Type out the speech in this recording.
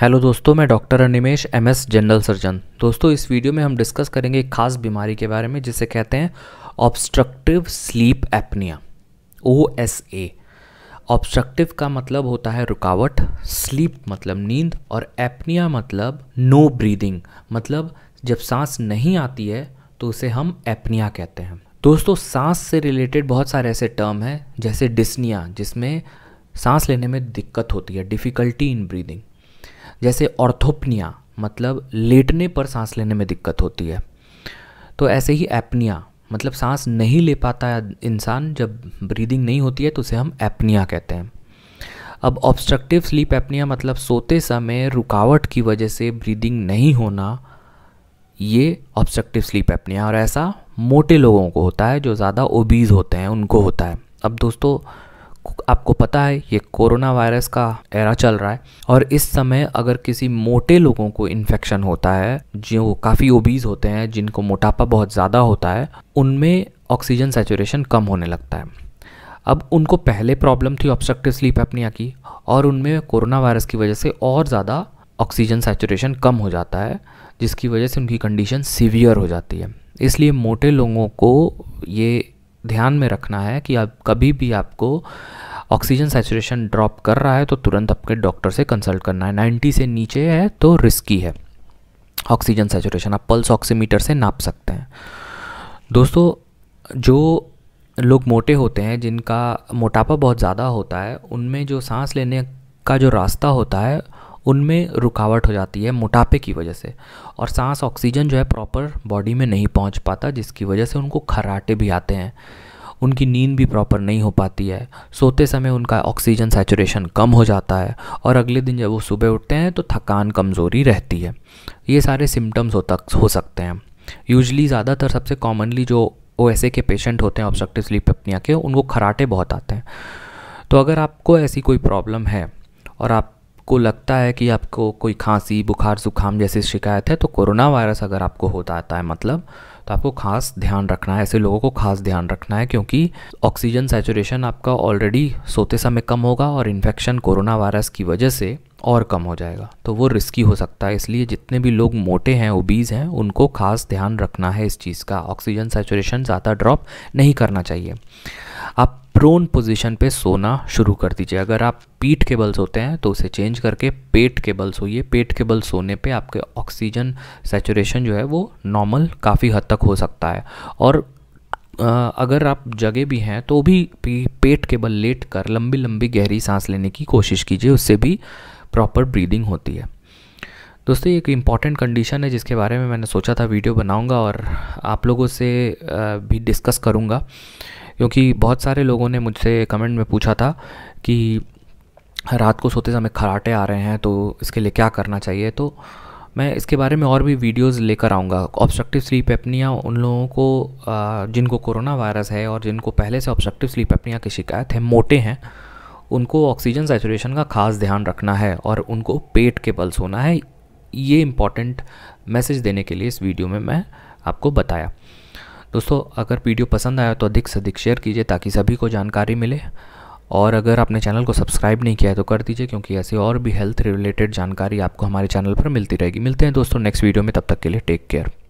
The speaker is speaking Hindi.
हेलो दोस्तों मैं doctor Animesh MS general surgeon दोस्तों इस वीडियो में हम डिस्कस करेंगे एक खास बीमारी के बारे में जिसे कहते हैं obstructive sleep apnoea O S A obstructive का मतलब होता है रुकावट स्लीप मतलब नींद और एपनिया मतलब नो ब्रीदिंग मतलब जब सांस नहीं आती है तो उसे हम एपनिया कहते हैं दोस्तों सांस से रिलेटेड बहुत सारे ऐसे टर्म हैं जैसे डिस्निया जिसमें सांस लेने में दिक्कत होती है डिफ़िकल्टी इन ब्रीदिंग जैसे ऑर्थोपनिया मतलब लेटने पर सांस लेने में दिक्कत होती है तो ऐसे ही एपनिया मतलब सांस नहीं ले पाता है इंसान जब ब्रीदिंग नहीं होती है तो उसे हम एपनिया कहते हैं अब ऑब्स्ट्रक्टिव स्लीप एपनिया मतलब सोते समय रुकावट की वजह से ब्रीदिंग नहीं होना ये ऑब्स्ट्रक्टिव स्लीप एपनिया और ऐसा मोटे लोगों को होता है जो ज़्यादा ओबीज होते हैं उनको होता है अब दोस्तों आपको पता है ये कोरोना वायरस का एरा चल रहा है और इस समय अगर किसी मोटे लोगों को इन्फेक्शन होता है जो काफ़ी ओबीज होते हैं जिनको मोटापा बहुत ज़्यादा होता है उनमें ऑक्सीजन सेचुरेशन कम होने लगता है अब उनको पहले प्रॉब्लम थी ऑब्स्ट्रक्टिव स्लीप एपनिया की और उनमें कोरोना वायरस की वजह से और ज़्यादा ऑक्सीजन सेचुरेशन कम हो जाता है जिसकी वजह से उनकी कंडीशन सीवियर हो जाती है इसलिए मोटे लोगों को ये ध्यान में रखना है कि आप कभी भी आपको ऑक्सीजन सेचुरेशन ड्रॉप कर रहा है तो तुरंत आपके डॉक्टर से कंसल्ट करना है 90 से नीचे है तो रिस्की है ऑक्सीजन सेचुरेशन आप पल्स ऑक्सीमीटर से नाप सकते हैं दोस्तों जो लोग मोटे होते हैं जिनका मोटापा बहुत ज़्यादा होता है उनमें जो सांस लेने का जो रास्ता होता है उनमें रुकावट हो जाती है मोटापे की वजह से और सांस ऑक्सीजन जो है प्रॉपर बॉडी में नहीं पहुंच पाता जिसकी वजह से उनको खराटे भी आते हैं उनकी नींद भी प्रॉपर नहीं हो पाती है सोते समय उनका ऑक्सीजन सेचुरेशन कम हो जाता है और अगले दिन जब वो सुबह उठते हैं तो थकान कमज़ोरी रहती है ये सारे सिम्टम्स हो तक हो सकते हैं यूजली ज़्यादातर सबसे कॉमनली जो ओ के पेशेंट होते हैं ऑब्स्ट्रक्टिव स्लीप अपनिया के उनको खराटे बहुत आते हैं तो अगर आपको ऐसी कोई प्रॉब्लम है और आप आपको लगता है कि आपको कोई खांसी बुखार जुकाम जैसी शिकायत है तो कोरोना वायरस अगर आपको होता आता है मतलब तो आपको खास ध्यान रखना है ऐसे लोगों को खास ध्यान रखना है क्योंकि ऑक्सीजन सेचुरेशन आपका ऑलरेडी सोते समय कम होगा और इन्फेक्शन कोरोना वायरस की वजह से और कम हो जाएगा तो वो रिस्की हो सकता है इसलिए जितने भी लोग मोटे हैं ओबीज़ हैं उनको खास ध्यान रखना है इस चीज़ का ऑक्सीजन सेचुरेशन ज़्यादा ड्रॉप नहीं करना चाहिए आप प्रोन पोजीशन पे सोना शुरू कर दीजिए अगर आप पीठ के बल सोते हैं तो उसे चेंज करके पेट के बल सोइए पेट के बल सोने पे आपके ऑक्सीजन सेचुरेशन जो है वो नॉर्मल काफ़ी हद तक हो सकता है और अगर आप जगे भी हैं तो भी पेट के बल लेट कर लंबी लंबी गहरी सांस लेने की कोशिश कीजिए उससे भी प्रॉपर ब्रीदिंग होती है दोस्तों एक इम्पॉर्टेंट कंडीशन है जिसके बारे में मैंने सोचा था वीडियो बनाऊंगा और आप लोगों से भी डिस्कस करूंगा क्योंकि बहुत सारे लोगों ने मुझसे कमेंट में पूछा था कि रात को सोते समय खराटे आ रहे हैं तो इसके लिए क्या करना चाहिए तो मैं इसके बारे में और भी वीडियोस लेकर आऊँगा ऑब्स्ट्रक्टिव स्लीप एपनिया उन लोगों को जिनको कोरोना वायरस है और जिनको पहले से ऑब्स्ट्रक्टिव स्लीप एपनिया की शिकायत है मोटे हैं उनको ऑक्सीजन सेचुरेशन का खास ध्यान रखना है और उनको पेट के बल सोना है ये इम्पॉर्टेंट मैसेज देने के लिए इस वीडियो में मैं आपको बताया दोस्तों अगर वीडियो पसंद आया तो अधिक से अधिक शेयर कीजिए ताकि सभी को जानकारी मिले और अगर आपने चैनल को सब्सक्राइब नहीं किया है तो कर दीजिए क्योंकि ऐसे और भी हेल्थ रिलेटेड जानकारी आपको हमारे चैनल पर मिलती रहेगी मिलते हैं दोस्तों नेक्स्ट वीडियो में तब तक के लिए टेक केयर